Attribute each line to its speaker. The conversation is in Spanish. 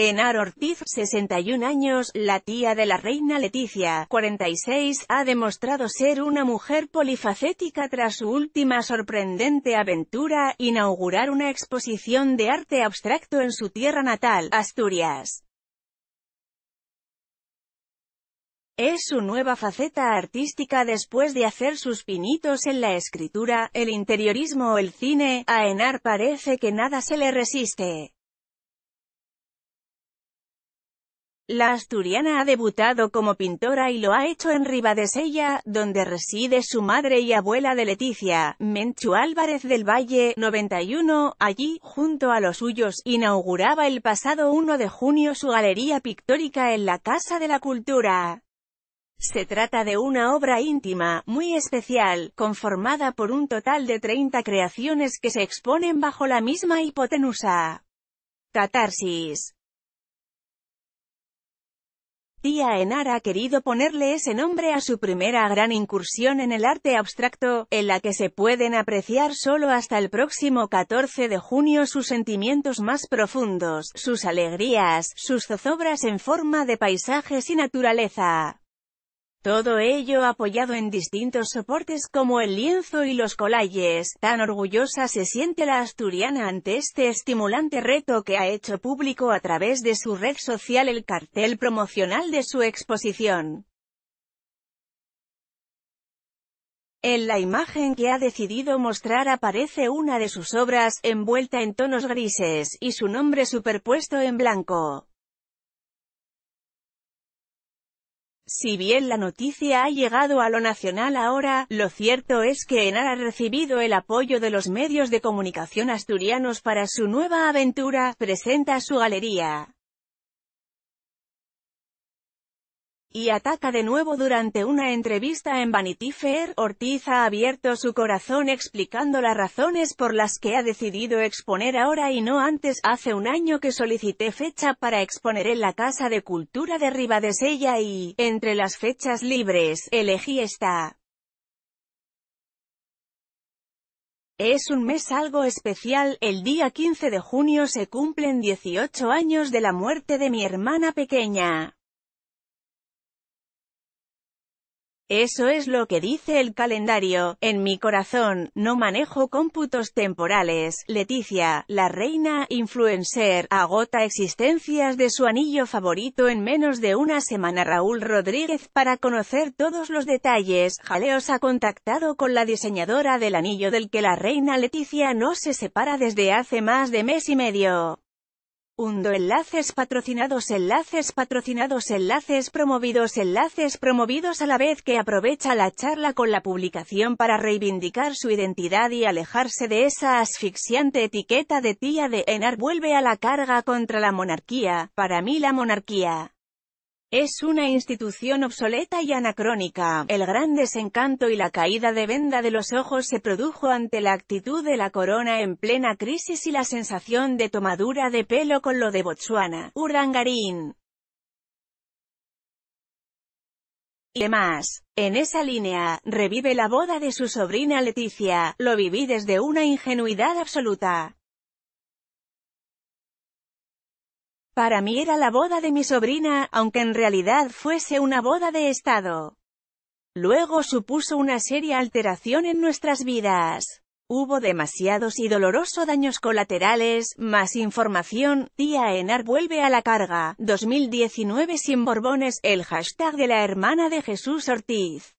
Speaker 1: Enar Ortiz, 61 años, la tía de la reina Leticia, 46, ha demostrado ser una mujer polifacética tras su última sorprendente aventura, inaugurar una exposición de arte abstracto en su tierra natal, Asturias. Es su nueva faceta artística después de hacer sus pinitos en la escritura, el interiorismo o el cine, a Enar parece que nada se le resiste. La asturiana ha debutado como pintora y lo ha hecho en Ribadesella, donde reside su madre y abuela de Leticia, Menchu Álvarez del Valle, 91, allí, junto a los suyos, inauguraba el pasado 1 de junio su galería pictórica en la Casa de la Cultura. Se trata de una obra íntima, muy especial, conformada por un total de 30 creaciones que se exponen bajo la misma hipotenusa. Catarsis Tía Enar ha querido ponerle ese nombre a su primera gran incursión en el arte abstracto, en la que se pueden apreciar solo hasta el próximo 14 de junio sus sentimientos más profundos, sus alegrías, sus zozobras en forma de paisajes y naturaleza. Todo ello apoyado en distintos soportes como el lienzo y los colayes Tan orgullosa se siente la asturiana ante este estimulante reto que ha hecho público a través de su red social el cartel promocional de su exposición. En la imagen que ha decidido mostrar aparece una de sus obras, envuelta en tonos grises, y su nombre superpuesto en blanco. Si bien la noticia ha llegado a lo nacional ahora, lo cierto es que Enar ha recibido el apoyo de los medios de comunicación asturianos para su nueva aventura, presenta su galería. y ataca de nuevo durante una entrevista en Vanity Fair, Ortiz ha abierto su corazón explicando las razones por las que ha decidido exponer ahora y no antes, hace un año que solicité fecha para exponer en la Casa de Cultura de Ribadesella y, entre las fechas libres, elegí esta. Es un mes algo especial, el día 15 de junio se cumplen 18 años de la muerte de mi hermana pequeña. Eso es lo que dice el calendario. En mi corazón, no manejo cómputos temporales. Leticia, la reina influencer, agota existencias de su anillo favorito en menos de una semana. Raúl Rodríguez para conocer todos los detalles. Jaleos ha contactado con la diseñadora del anillo del que la reina Leticia no se separa desde hace más de mes y medio. Undo enlaces patrocinados enlaces patrocinados enlaces promovidos enlaces promovidos a la vez que aprovecha la charla con la publicación para reivindicar su identidad y alejarse de esa asfixiante etiqueta de tía de Enar vuelve a la carga contra la monarquía, para mí la monarquía. Es una institución obsoleta y anacrónica. El gran desencanto y la caída de venda de los ojos se produjo ante la actitud de la corona en plena crisis y la sensación de tomadura de pelo con lo de Botsuana, Urangarín y además, En esa línea, revive la boda de su sobrina Leticia, lo viví desde una ingenuidad absoluta. Para mí era la boda de mi sobrina, aunque en realidad fuese una boda de Estado. Luego supuso una seria alteración en nuestras vidas. Hubo demasiados y dolorosos daños colaterales, más información, tía Enar vuelve a la carga, 2019 sin Borbones, el hashtag de la hermana de Jesús Ortiz.